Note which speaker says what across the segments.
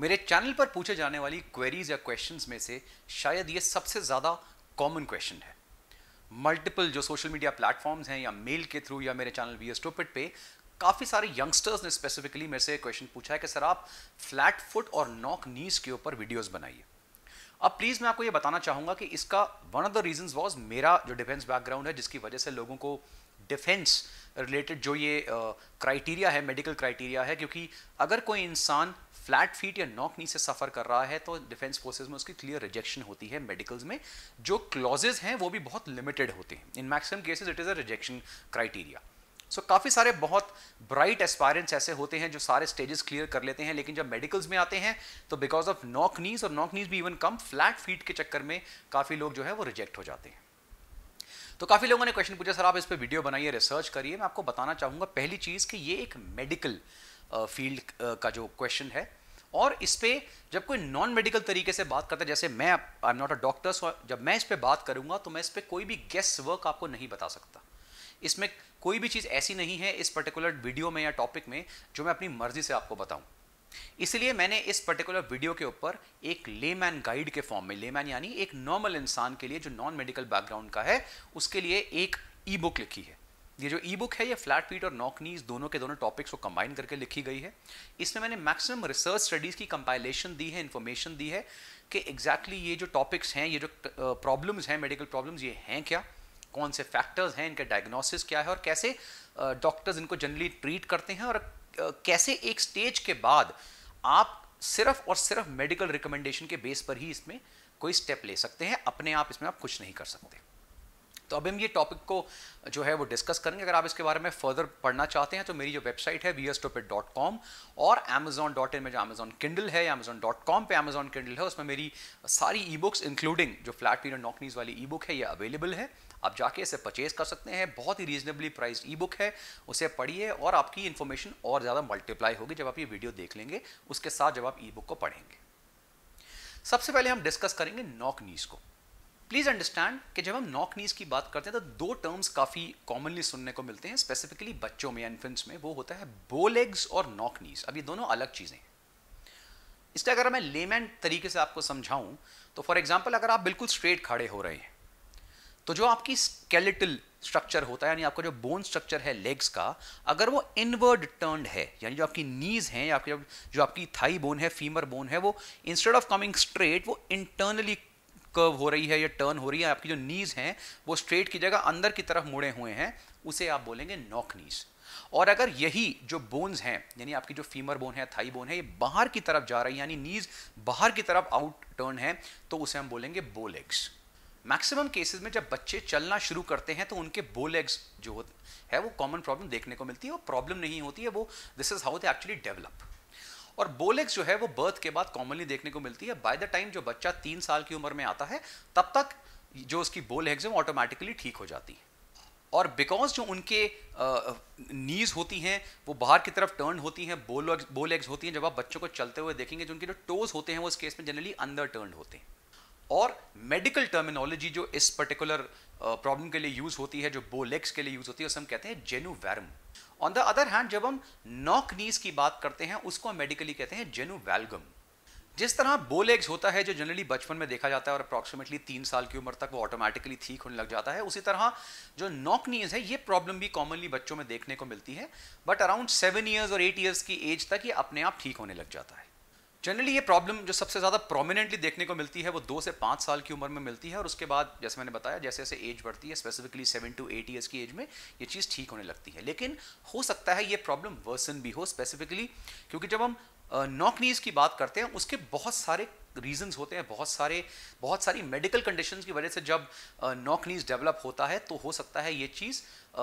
Speaker 1: मेरे चैनल पर पूछे जाने वाली क्वेरीज या क्वेश्चंस में से शायद ये सबसे ज़्यादा कॉमन क्वेश्चन है मल्टीपल जो सोशल मीडिया प्लेटफॉर्म्स हैं या मेल के थ्रू या मेरे चैनल वी एस टोपिट पे काफ़ी सारे यंगस्टर्स ने स्पेसिफिकली मेरे से क्वेश्चन पूछा है कि सर आप फ्लैट फुट और नॉक नीज के ऊपर वीडियोज बनाइए अब प्लीज़ मैं आपको ये बताना चाहूँगा कि इसका one of the reason was मेरा जो डिफेंस बैकग्राउंड है जिसकी वजह से लोगों को डिफेंस रिलेटेड जो ये क्राइटेरिया है मेडिकल क्राइटेरिया है क्योंकि अगर कोई इंसान फ्लैट फीट या नॉक नी से सफ़र कर रहा है तो डिफेंस फोर्सेज में उसकी क्लियर रिजेक्शन होती है मेडिकल्स में जो क्लॉजेज हैं वो भी बहुत लिमिटेड होते हैं इन maximum cases it is a rejection criteria so so, काफ़ी सारे बहुत ब्राइट एस्पायरेंट्स ऐसे होते हैं जो सारे स्टेजेस क्लियर कर लेते हैं लेकिन जब मेडिकल्स में आते हैं तो बिकॉज ऑफ नॉक नीज और नॉक नीज भी इवन कम फ्लैट फीट के चक्कर में काफ़ी लोग जो है वो रिजेक्ट हो जाते हैं तो काफ़ी लोगों ने क्वेश्चन पूछा सर आप इस पर वीडियो बनाइए रिसर्च करिए मैं आपको बताना चाहूँगा पहली चीज़ कि ये एक मेडिकल फील्ड का जो क्वेश्चन है और इस पर जब कोई नॉन मेडिकल तरीके से बात करता है जैसे मैं I am not a doctor जब मैं इस पर बात करूंगा तो मैं इस पर कोई भी गेस्ट वर्क आपको नहीं बता सकता इसमें कोई भी चीज़ ऐसी नहीं है इस पर्टिकुलर वीडियो में या टॉपिक में जो मैं अपनी मर्जी से आपको बताऊं इसलिए मैंने इस पर्टिकुलर वीडियो के ऊपर एक लेमैन गाइड के फॉर्म में लेमैन यानी एक नॉर्मल इंसान के लिए जो नॉन मेडिकल बैकग्राउंड का है उसके लिए एक ई बुक लिखी है ये जो ई बुक है ये फ्लैट फीट और नॉकनीज दोनों के दोनों टॉपिक्स को कंबाइन करके लिखी गई है इसमें मैंने मैक्सिमम रिसर्च स्टडीज़ की कंपाइलेशन दी है इन्फॉर्मेशन दी है कि एग्जैक्टली exactly ये जो टॉपिक्स हैं ये जो प्रॉब्लम्स हैं मेडिकल प्रॉब्लम्स ये हैं क्या कौन से फैक्टर्स हैं इनके डायग्नोसिस क्या है और कैसे डॉक्टर्स इनको जनरली ट्रीट करते हैं और कैसे एक स्टेज के बाद आप सिर्फ और सिर्फ मेडिकल रिकमेंडेशन के बेस पर ही इसमें कोई स्टेप ले सकते हैं अपने आप इसमें आप कुछ नहीं कर सकते तो अब हम ये टॉपिक को जो है वो डिस्कस करेंगे अगर आप इसके बारे में फर्दर पढ़ना चाहते हैं तो मेरी जो वेबसाइट है वी डॉट कॉम और अमेजोन डॉट इन में जो अमेजॉन किंडल है अमेजोन डॉट कॉम पर अमेजॉन किंडल है उसमें मेरी सारी ई बुक्स इंक्लूडिंग जो फ्लैट पीरियड नॉकनीज वाली ई बुक है ये अवेलेबल है आप जाके इसे परचेज कर सकते हैं बहुत ही रीजनेबली प्राइस ई बुक है उसे पढ़िए और आपकी इन्फॉर्मेशन और ज़्यादा मल्टीप्लाई होगी जब आप ये वीडियो देख लेंगे उसके साथ जब आप ई बुक को पढ़ेंगे सबसे पहले हम डिस्कस करेंगे नॉक नीज को प्लीज़ अंडरस्टैंड कि जब हम नॉक नीज की बात करते हैं तो दो टर्म्स काफ़ी कॉमनली सुनने को मिलते हैं स्पेसिफिकली बच्चों में इन्फेंट्स में वो होता है बोलेग्स और नॉक नीज अब ये दोनों अलग चीज़ें हैं इसका अगर मैं लेमैन तरीके से आपको समझाऊं तो फॉर एग्जाम्पल अगर आप बिल्कुल स्ट्रेट खड़े हो रहे हैं तो जो आपकी स्केलेटल स्ट्रक्चर होता है यानी आपका जो बोन स्ट्रक्चर है लेग्स का अगर वो इनवर्ड टर्न है यानी जो आपकी नीज है या आपकी जो आपकी थाई बोन है फीमर बोन है वो इंस्टेड ऑफ कमिंग स्ट्रेट वो इंटरनली कर्व हो रही है या टर्न हो रही है आपकी जो नीज हैं वो स्ट्रेट की जगह अंदर की तरफ मुड़े हुए हैं उसे आप बोलेंगे नॉक नीज और अगर यही जो बोन्स हैं यानी आपकी जो फीमर बोन है थाई बोन है ये बाहर की तरफ जा रही है यानी नीज बाहर की तरफ आउट टर्न है तो उसे हम बोलेंगे बोलेग्स मैक्सिमम केसेस में जब बच्चे चलना शुरू करते हैं तो उनके बो लेग्स जो है वो कॉमन प्रॉब्लम देखने को मिलती है वो प्रॉब्लम नहीं होती है वो this is how they actually develop और बोलेक्स जो है वो बर्थ के बाद कॉमनली देखने को मिलती है बाय द टाइम जो बच्चा तीन साल की उम्र में आता है तब तक जो उसकी बोलेक्स है वो ऑटोमेटिकली ठीक हो जाती है और बिकॉज जो उनके नीज होती हैं वो बाहर की तरफ टर्न होती हैं बोलेग्स बोलेग्स होती हैं जब आप बच्चों को चलते हुए देखेंगे जो उनके जो टोज होते हैं वो इस केस में जनरली अंदर टर्न होते हैं और मेडिकल टर्मिनोलॉजी जो इस पर्टिकुलर प्रॉब्लम uh, के लिए यूज होती है जो बोलेक्स के लिए यूज होती है उसे हम कहते हैं genu varum on the other hand जब हम नॉक नीज की बात करते हैं उसको हम मेडिकली कहते हैं जेनुवैलगम जिस तरह बोलेग्स होता है जो जनरली बचपन में देखा जाता है और अप्रॉक्सीमेटली तीन साल की उम्र तक वो ऑटोमेटिकली ठीक होने लग जाता है उसी तरह जो नॉकनीज है ये प्रॉब्लम भी कॉमनली बच्चों में देखने को मिलती है बट अराउंड सेवन ईयर्स और एट ईयर्स की एज तक ये अपने आप ठीक होने लग जाता है जनरली ये प्रॉब्लम जो सबसे ज़्यादा प्रोमिनेंटली देखने को मिलती है वो दो से पाँच साल की उम्र में मिलती है और उसके बाद जैसे मैंने बताया जैसे जैसे एज बढ़ती है specifically seven to eight years की एज में ये चीज़ ठीक होने लगती है लेकिन हो सकता है ये प्रॉब्लम वर्सन भी हो स्पेसिफिकली क्योंकि जब हम नॉकनीज की बात करते हैं उसके बहुत सारे रीजंस होते हैं बहुत सारे बहुत सारी मेडिकल कंडीशंस की वजह से जब नॉकनीज डेवलप होता है तो हो सकता है ये चीज़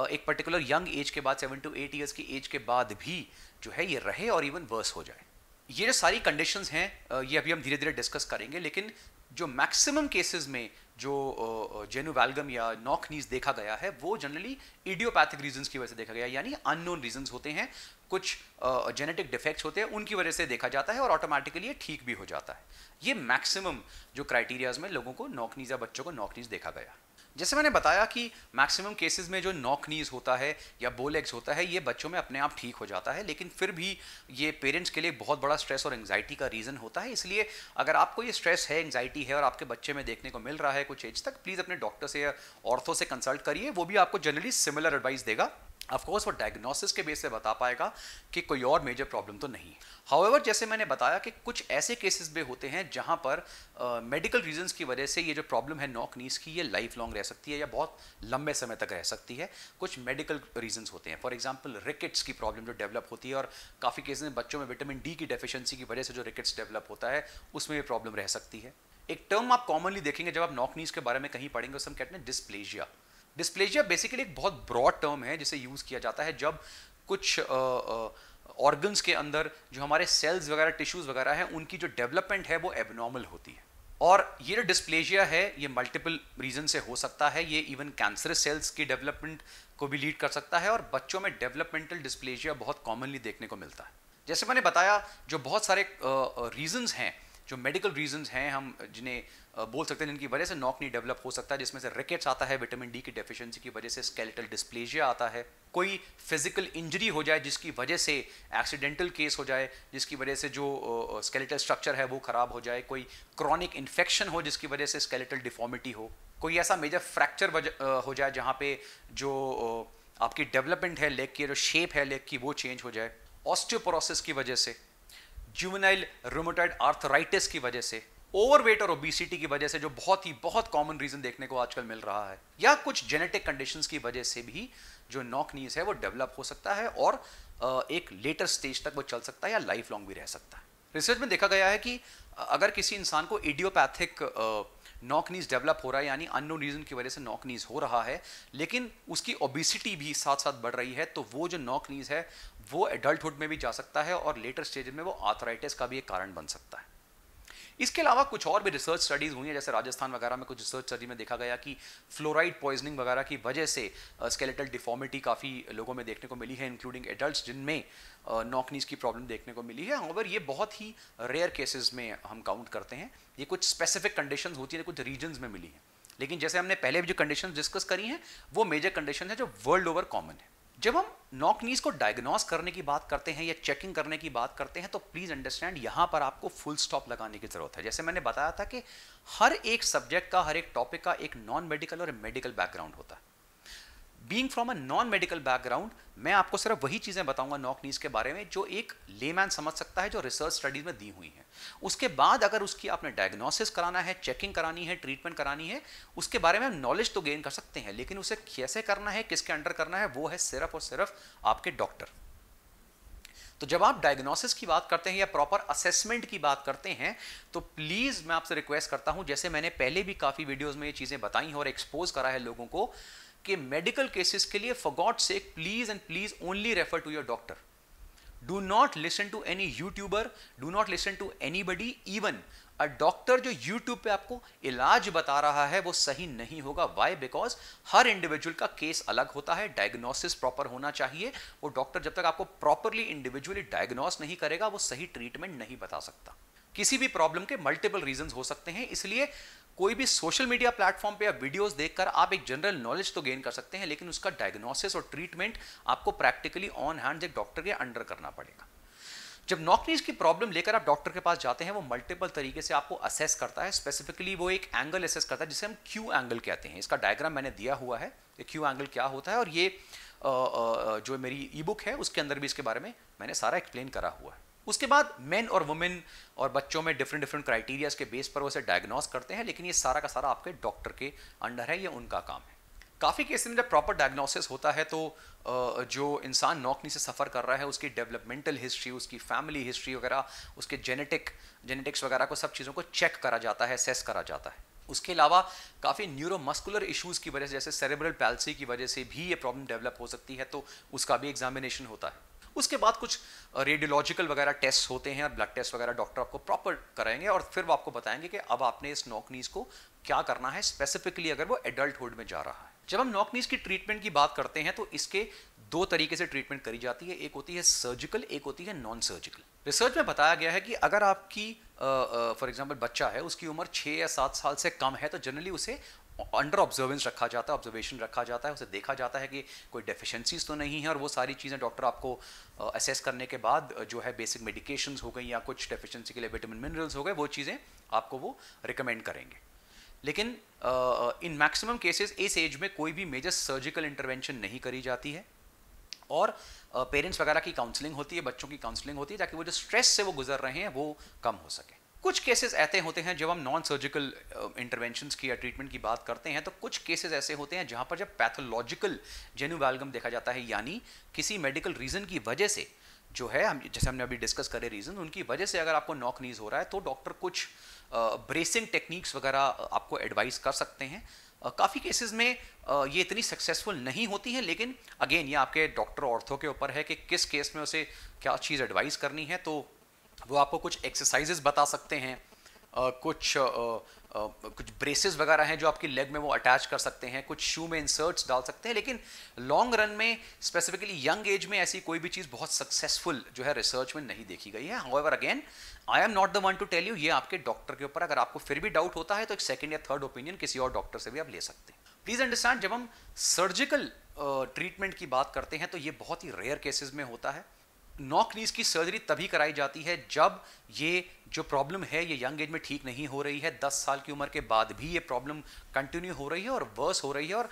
Speaker 1: एक पर्टिकुलर यंग एज के बाद सेवन टू एट ईयर्स की एज के बाद भी जो है ये रहे और इवन वर्स हो जाए ये जो सारी कंडीशंस हैं ये अभी हम धीरे धीरे डिस्कस करेंगे लेकिन जो मैक्सिमम केसेस में जो जेनुवेलगम या नॉक नीज देखा गया है वो जनरली इडियोपैथिक रीजंस की वजह से देखा गया यानी अननोन रीजंस होते हैं कुछ जेनेटिक डिफेक्ट्स होते हैं उनकी वजह से देखा जाता है और ऑटोमेटिकली ये ठीक भी हो जाता है ये मैक्सिमम जो क्राइटेरियाज में लोगों को नॉक नीज या बच्चों को नॉक नीज देखा गया जैसे मैंने बताया कि मैक्सिमम केसेस में जो नॉक नीज होता है या बोलेग्स होता है ये बच्चों में अपने आप ठीक हो जाता है लेकिन फिर भी ये पेरेंट्स के लिए बहुत बड़ा स्ट्रेस और एंगजाइटी का रीज़न होता है इसलिए अगर आपको ये स्ट्रेस है एंगजाइटी है और आपके बच्चे में देखने को मिल रहा है कुछ एज तक प्लीज़ अपने डॉक्टर से या औरतों से कंसल्ट करिए वो भी आपको जनरली सिमिलर एडवाइस देगा अफकोर्स वो डायग्नोसिस के बेस पे बता पाएगा कि कोई और मेजर प्रॉब्लम तो नहीं हाउएवर जैसे मैंने बताया कि कुछ ऐसे केसेस भी होते हैं जहां पर मेडिकल uh, रीजंस की वजह से ये जो प्रॉब्लम है नॉक नीस की ये लाइफ लॉन्ग रह सकती है या बहुत लंबे समय तक रह सकती है कुछ मेडिकल रीजंस होते हैं फॉर एग्जाम्पल रिकेट्स की प्रॉब्लम जो डेवलप होती है और काफ़ी केसेज में बच्चों में विटामिन डी की डेफिशिएंसी की वजह से जो रिकेट्स डेवलप होता है उसमें भी प्रॉब्लम रह सकती है एक टर्म आप कॉमनली देखेंगे जब आप नॉक नीस के बारे में कहीं पढ़ेंगे उसमें कहते हैं डिस्प्लेजिया डिस्प्लेजिया बेसिकली एक बहुत ब्रॉड टर्म है जिसे यूज़ किया जाता है जब कुछ ऑर्गन्स के अंदर जो हमारे सेल्स वगैरह टिश्यूज़ वगैरह हैं उनकी जो डेवलपमेंट है वो एबनॉर्मल होती है और ये जो डिस्प्लेजिया है ये मल्टीपल रीज़न से हो सकता है ये इवन कैंसर सेल्स की डेवलपमेंट को भी लीड कर सकता है और बच्चों में डेवलपमेंटल डिस्प्लेजिया बहुत कॉमनली देखने को मिलता है जैसे मैंने बताया जो बहुत सारे रीजन्स हैं जो मेडिकल रीजन्स हैं हम जिन्हें बोल सकते हैं जिनकी वजह से नॉकनी डेवलप हो सकता है जिसमें से रिकेट्स आता है विटामिन डी की डेफिशिएंसी की वजह से स्केलेटल डिस्प्लेजिया आता है कोई फिजिकल इंजरी हो जाए जिसकी वजह से एक्सीडेंटल केस हो जाए जिसकी वजह से जो स्केलेटल स्ट्रक्चर है वो ख़राब हो जाए कोई क्रॉनिक इन्फेक्शन हो जिसकी वजह से स्केलेटल डिफॉर्मिटी हो कोई ऐसा मेजर फ्रैक्चर हो जाए जहाँ पे जो आपकी डेवलपमेंट है लेग की जो शेप है लेग की वो चेंज हो जाए ऑस्टियोपोरोसिस की वजह से जुवेनाइल रोमोटाइड आर्थराइटिस की वजह से ओवरवेट और ओबिसिटी की वजह से जो बहुत ही बहुत कॉमन रीजन देखने को आजकल मिल रहा है या कुछ जेनेटिक कंडीशन की वजह से भी जो नॉकनीज है वो डेवलप हो सकता है और एक लेटर स्टेज तक वो चल सकता है या लाइफ लॉन्ग भी रह सकता है रिसर्च में देखा गया है कि अगर किसी इंसान को इडियोपैथिक नॉकनीज डेवलप हो रहा है यानी अननोन रीजन की वजह से नॉकनीज हो रहा है लेकिन उसकी ओबिसिटी भी साथ साथ बढ़ रही है तो वो जो नॉकनीज है वो एडल्टहुड में भी जा सकता है और लेटर स्टेज में वो आर्थराइटिस का भी एक कारण बन सकता है इसके अलावा कुछ और भी रिसर्च स्टडीज़ हुई हैं जैसे राजस्थान वगैरह में कुछ रिसर्च स्टडी में देखा गया कि फ्लोराइड पॉइजनिंग वगैरह की वजह से स्केलेटल डिफॉर्मिटी काफ़ी लोगों में देखने को मिली है इंक्लूडिंग एडल्ट जिनमें नॉकनीज की प्रॉब्लम देखने को मिली है और ये बहुत ही रेयर केसेज में हम काउंट करते हैं ये कुछ स्पेसिफिक कंडीशन होती है कुछ रीजन में मिली हैं लेकिन जैसे हमने पहले भी जो कंडीशन डिस्कस करी हैं वो मेजर कंडीशन है जो वर्ल्ड ओवर कॉमन है जब हम नॉक नीज को डायग्नोस करने की बात करते हैं या चेकिंग करने की बात करते हैं तो प्लीज़ अंडरस्टैंड यहां पर आपको फुल स्टॉप लगाने की ज़रूरत है जैसे मैंने बताया था कि हर एक सब्जेक्ट का हर एक टॉपिक का एक नॉन मेडिकल और मेडिकल बैकग्राउंड होता है being from a non medical background मैं आपको सिर्फ वही चीज़ें बताऊंगा नॉक नीज के बारे में जो एक लेमैन समझ सकता है जो रिसर्च स्टडीज में दी हुई हैं उसके बाद अगर उसकी आपने डायग्नोसिस कराना है चेकिंग करानी है ट्रीटमेंट करानी है उसके बारे में हम नॉलेज तो गेन कर सकते हैं लेकिन उसे कैसे करना है किसके अंडर करना है वो है सिर्फ और सिर्फ आपके डॉक्टर तो जब आप डायग्नोसिस की बात करते हैं या प्रॉपर असेसमेंट की बात करते हैं तो प्लीज़ मैं आपसे रिक्वेस्ट करता हूं जैसे मैंने पहले भी काफ़ी वीडियोज़ में ये चीज़ें बताई हैं और एक्सपोज करा है लोगों को कि मेडिकल केसेस के लिए फॉर गॉड से please and please only refer to your doctor do not listen to any YouTuber do not listen to anybody even a doctor जो यूट्यूब पे आपको इलाज बता रहा है वो सही नहीं होगा वाई बिकॉज हर इंडिविजुअल का केस अलग होता है डायग्नोसिस प्रॉपर होना चाहिए वो डॉक्टर जब तक आपको प्रॉपरली इंडिविजुअली डायग्नोस नहीं करेगा वो सही ट्रीटमेंट नहीं बता सकता किसी भी प्रॉब्लम के मल्टीपल रीजन हो सकते हैं इसलिए कोई भी सोशल मीडिया प्लेटफॉर्म पे या वीडियोस देखकर आप एक जनरल नॉलेज तो गेन कर सकते हैं लेकिन उसका डायग्नोसिस और ट्रीटमेंट आपको प्रैक्टिकली ऑन हैंड एक डॉक्टर के अंडर करना पड़ेगा जब नॉकनीज की प्रॉब्लम लेकर आप डॉक्टर के पास जाते हैं वो मल्टीपल तरीके से आपको असेस करता है स्पेसिफिकली वो एक एंगल असेस करता है जिसे हम क्यू एंगल कहते हैं इसका डायग्राम मैंने दिया हुआ है कि क्यू एंगल क्या होता है और ये जो मेरी ई बुक है उसके अंदर भी इसके बारे में मैंने सारा एक्सप्लेन करा हुआ है उसके बाद मेन और वुमेन और बच्चों में डिफरेंट डिफरेंट क्राइटेरियाज के बेस पर वो इसे डायग्नोस करते हैं लेकिन ये सारा का सारा आपके डॉक्टर के अंडर है ये उनका काम है काफ़ी केसेस में जब प्रॉपर डायग्नोसिस होता है तो जो इंसान नौकनी से सफ़र कर रहा है उसकी डेवलपमेंटल हिस्ट्री उसकी फैमिली हिस्ट्री वगैरह उसके जेनेटिक जेनेटिक्स वगैरह को सब चीज़ों को चेक करा जाता है सेस करा जाता है उसके अलावा काफ़ी न्यूरोमस्कुलर इश्यूज़ की वजह से जैसे सेरेब्रल पैल्सी की वजह से भी ये प्रॉब्लम डेवलप हो सकती है तो उसका भी एग्जामिनेशन होता है उसके बाद कुछ रेडियोलॉजिकल वगैरह टेस्ट होते हैं और ब्लड टेस्ट वगैरह डॉक्टर आपको प्रॉपर कराएंगे और फिर वो आपको बताएंगे कि अब आपने इस नॉकनीज को क्या करना है स्पेसिफिकली अगर वो एडल्टहुड में जा रहा है जब हम नॉकनीज की ट्रीटमेंट की बात करते हैं तो इसके दो तरीके से ट्रीटमेंट करी जाती है एक होती है सर्जिकल एक होती है नॉन सर्जिकल रिसर्च में बताया गया है कि अगर आपकी फॉर एग्जाम्पल बच्चा है उसकी उम्र छः या सात साल से कम है तो जनरली उसे अंडर ऑब्जर्वेंस रखा जाता है ऑब्जर्वेशन रखा जाता है उसे देखा जाता है कि कोई डेफिशिएंसीज तो नहीं है और वो सारी चीज़ें डॉक्टर आपको असेस करने के बाद जो है बेसिक मेडिकेशंस हो गई या कुछ डेफिशिएंसी के लिए विटामिन मिनरल्स हो गए वो चीज़ें आपको वो रिकमेंड करेंगे लेकिन इन मैक्सिमम केसेस इस एज में कोई भी मेजर सर्जिकल इंटरवेंशन नहीं करी जाती है और पेरेंट्स वगैरह की काउंसलिंग होती है बच्चों की काउंसलिंग होती है ताकि वो जो स्ट्रेस से वो गुजर रहे हैं वो कम हो सके कुछ केसेस ऐसे होते हैं जब हम नॉन सर्जिकल इंटरवेंशन की या ट्रीटमेंट की बात करते हैं तो कुछ केसेस ऐसे होते हैं जहां पर जब पैथोलॉजिकल जेनुवेलगम देखा जाता है यानी किसी मेडिकल रीज़न की वजह से जो है हम जैसे हमने अभी डिस्कस करे रीज़न उनकी वजह से अगर आपको नॉक नीज हो रहा है तो डॉक्टर कुछ ब्रेसिंग uh, टेक्निक्स वगैरह uh, आपको एडवाइस कर सकते हैं uh, काफ़ी केसेस में ये इतनी सक्सेसफुल नहीं होती है लेकिन अगेन ये आपके डॉक्टर औरतों के ऊपर है कि किस केस में उसे क्या चीज़ एडवाइस करनी है तो वो आपको कुछ एक्सरसाइजेज बता सकते हैं आ, कुछ आ, आ, कुछ ब्रेसेस वगैरह हैं जो आपकी लेग में वो अटैच कर सकते हैं कुछ शू में इंसर्ट्स डाल सकते हैं लेकिन लॉन्ग रन में स्पेसिफिकली यंग एज में ऐसी कोई भी चीज़ बहुत सक्सेसफुल जो है रिसर्च में नहीं देखी गई है how again I am not the one to tell you ये आपके डॉक्टर के ऊपर अगर आपको फिर भी डाउट होता है तो एक सेकेंड या थर्ड ओपिनियन किसी और डॉक्टर से भी आप ले सकते हैं प्लीज़ अंडरस्टैंड जब हम सर्जिकल ट्रीटमेंट की बात करते हैं तो ये बहुत ही रेयर केसेज में होता है नॉकनीज की सर्जरी तभी कराई जाती है जब ये जो प्रॉब्लम है ये यंग एज में ठीक नहीं हो रही है 10 साल की उम्र के बाद भी ये प्रॉब्लम कंटिन्यू हो रही है और वर्स हो रही है और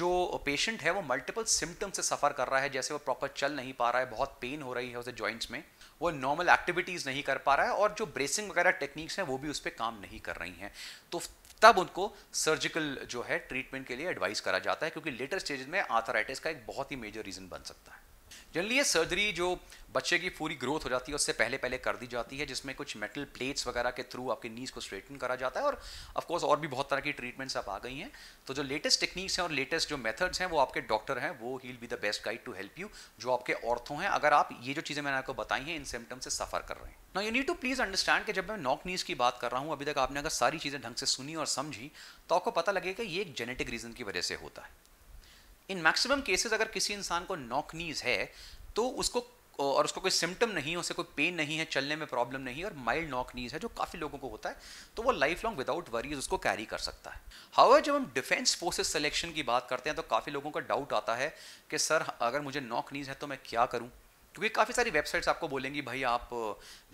Speaker 1: जो पेशेंट है वो मल्टीपल सिम्टम से सफ़र कर रहा है जैसे वो प्रॉपर चल नहीं पा रहा है बहुत पेन हो रही है उसे जॉइंट्स में वो नॉर्मल एक्टिविटीज़ नहीं कर पा रहा है और जो ब्रेसिंग वगैरह टेक्निक्स हैं वो भी उस पर काम नहीं कर रही हैं तो तब उनको सर्जिकल जो है ट्रीटमेंट के लिए एडवाइस करा जाता है क्योंकि लेटर स्टेज में आर्थराइटिस का एक बहुत ही मेजर रीज़न बन सकता है जनरली ये सर्जरी जो बच्चे की पूरी ग्रोथ हो जाती है उससे पहले पहले कर दी जाती है जिसमें कुछ मेटल प्लेट्स वगैरह के थ्रू आपके नीज को स्ट्रेटन करा जाता है और कोर्स और भी बहुत तरह की ट्रीटमेंट्स आप आ गई हैं तो जो लेटेस्ट टेक्निक्स हैं और लेटेस्ट जो मेथड्स हैं वो आपके डॉक्टर हैं वो ही be the best guide to help you जो आपके औरतों हैं अगर आप ये जो चीज़ें मैंने आपको बताई हैं इन सिम्टम्स से सफ़र कर रहे हैं ना you need to please understand कि जब मैं नॉक नीज की बात कर रहा हूँ अभी तक आपने अगर सारी चीज़ें ढंग से सुनी और समझी तो आपको पता लगेगा ये एक जेनेटिक रीज़न की वजह से होता है इन मैक्सिमम केसेस अगर किसी इंसान को नीज है तो उसको और उसको कोई सिम्टम नहीं है उसे कोई पेन नहीं है चलने में प्रॉब्लम नहीं है और माइल्ड नॉक नीज है जो काफ़ी लोगों को होता है तो वो लाइफ लॉन्ग विदाउट वरीज उसको कैरी कर सकता है हावर जब हम डिफेंस फोर्सेज सेलेक्शन की बात करते हैं तो काफ़ी लोगों का डाउट आता है कि सर अगर मुझे नॉक नीज है तो मैं क्या करूँ क्योंकि काफ़ी सारी वेबसाइट्स आपको बोलेंगी भाई आप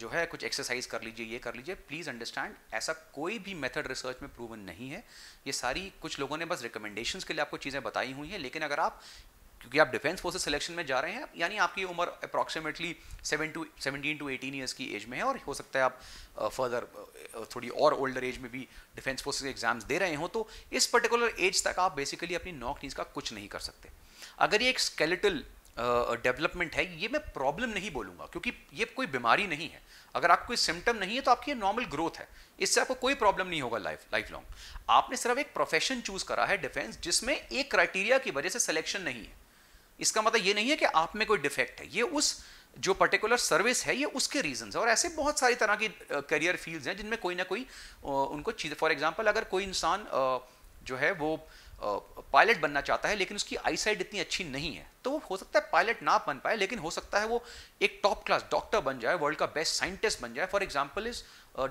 Speaker 1: जो है कुछ एक्सरसाइज कर लीजिए ये कर लीजिए प्लीज़ अंडरस्टैंड ऐसा कोई भी मेथड रिसर्च में प्रूवन नहीं है ये सारी कुछ लोगों ने बस रिकमेंडेशन के लिए आपको चीज़ें बताई हुई हैं लेकिन अगर आप क्योंकि आप डिफेंस फोर्सेज सिलेक्शन में जा रहे हैं यानी आपकी उम्र approximately seven to seventeen to eighteen years की एज में है और हो सकता है आप फर्दर थोड़ी और ओल्डर एज में भी डिफेंस फोर्सेज एग्जाम्स दे रहे हो तो इस पर्टिकुलर एज तक आप बेसिकली अपनी नॉक नीज का कुछ नहीं कर सकते अगर ये एक स्केलेटल डेवलपमेंट uh, है ये मैं प्रॉब्लम नहीं बोलूंगा क्योंकि ये कोई बीमारी नहीं है अगर आपको कोई सिम्टम नहीं है तो आपकी ये नॉर्मल ग्रोथ है इससे आपको कोई प्रॉब्लम नहीं होगा लाइफ लाइफ लॉन्ग आपने सिर्फ एक प्रोफेशन चूज करा है डिफेंस जिसमें एक क्राइटेरिया की वजह से सिलेक्शन नहीं है इसका मतलब ये नहीं है कि आप में कोई डिफेक्ट है ये उस जो पर्टिकुलर सर्विस है ये उसके रीजन है और ऐसे बहुत सारी तरह की करियर फील्ड हैं जिनमें कोई ना कोई उनको चीज़ फॉर एग्जाम्पल अगर कोई इंसान जो है वो पायलट बनना चाहता है लेकिन उसकी आईसाइट इतनी अच्छी नहीं है तो वो हो सकता है पायलट ना बन पाए लेकिन हो सकता है वो एक टॉप क्लास डॉक्टर बन जाए वर्ल्ड का बेस्ट साइंटिस्ट बन जाए for example is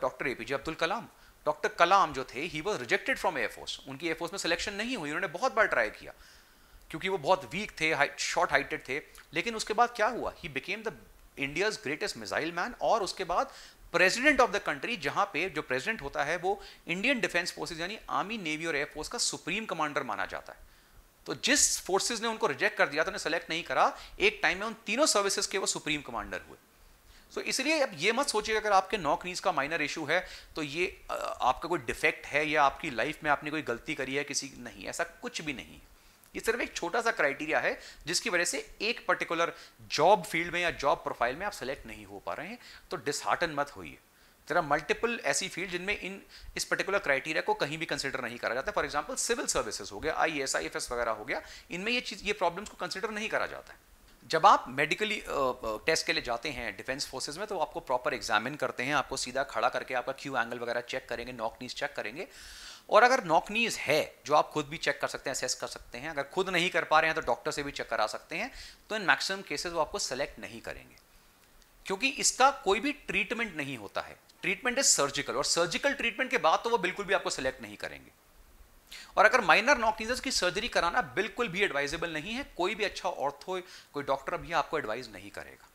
Speaker 1: doctor A P J Abdul Kalam doctor Kalam जो थे he was rejected from air force उनकी एयरफोर्स में सिलेक्शन नहीं हुई उन्होंने बहुत बार ट्राई किया क्योंकि वो बहुत वीक थे शॉर्ट हाइटेड थे लेकिन उसके बाद क्या हुआ he became the India's greatest missile man और उसके बाद प्रेसिडेंट ऑफ द कंट्री जहां पे जो प्रेसिडेंट होता है वो इंडियन डिफेंस फोर्सेज यानी आर्मी नेवी और एयरफोर्स का सुप्रीम कमांडर माना जाता है तो जिस फोर्सेज ने उनको रिजेक्ट कर दिया था उन्हें सेलेक्ट नहीं करा एक टाइम में उन तीनों सर्विसेज के वो सुप्रीम कमांडर हुए सो so, इसलिए अब ये मत सोचिए अगर आपके नौकरीज का माइनर इशू है तो ये आपका कोई डिफेक्ट है या आपकी लाइफ में आपने कोई गलती करी है किसी नहीं ऐसा कुछ भी नहीं है ये सिर्फ एक छोटा सा क्राइटेरिया है जिसकी वजह से एक पर्टिकुलर जॉब फील्ड में या जॉब प्रोफाइल में आप सेलेक्ट नहीं हो पा रहे हैं तो डिसहार्टन मत होइए तेरा मल्टीपल ऐसी फील्ड जिनमें इन इस पर्टिकुलर क्राइटेरिया को कहीं भी कंसिडर नहीं करा जाता फॉर एग्जाम्पल सिविल सर्विसेज हो गया I S I F S वगैरह हो गया इनमें ये चीज़ ये प्रॉब्लम्स को कंसिडर नहीं करा जाता है जब आप मेडिकली टेस्ट के लिए जाते हैं डिफेंस फोर्सेज में तो आपको प्रॉपर एग्जामिन करते हैं आपको सीधा खड़ा करके आपका क्यू एंगल वगैरह चेक करेंगे नॉक नीज चेक करेंगे और अगर नॉकनीज है जो आप खुद भी चेक कर सकते हैं असेस कर सकते हैं अगर खुद नहीं कर पा रहे हैं तो डॉक्टर से भी चेक करा सकते हैं तो इन मैक्सिमम केसेस वो आपको सेलेक्ट नहीं करेंगे क्योंकि इसका कोई भी ट्रीटमेंट नहीं होता है ट्रीटमेंट इज सर्जिकल और सर्जिकल ट्रीटमेंट के बाद तो वो बिल्कुल भी आपको सेलेक्ट नहीं करेंगे और अगर माइनर नॉकनीज की सर्जरी कराना बिल्कुल भी एडवाइजेबल नहीं है कोई भी अच्छा ऑर्थो कोई डॉक्टर भी आपको एडवाइज नहीं करेगा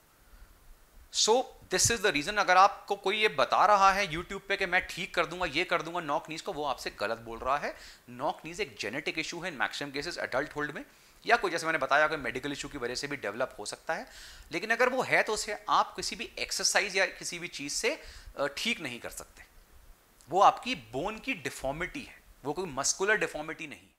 Speaker 1: so this is the reason अगर आपको कोई ये बता रहा है यूट्यूब पे कि मैं ठीक कर दूंगा ये कर दूंगा नॉक नीज को वो आपसे गलत बोल रहा है नॉक नीज एक जेनेटिक इशू है इन मैक्सिमम केसेस एडल्ट होल्ड में या कोई जैसे मैंने बताया कोई मेडिकल इशू की वजह से भी डेवलप हो सकता है लेकिन अगर वो है तो उसे आप किसी भी एक्सरसाइज या किसी भी चीज़ से ठीक नहीं कर सकते वो आपकी बोन की डिफॉर्मिटी है वो कोई मस्कुलर डिफॉर्मिटी नहीं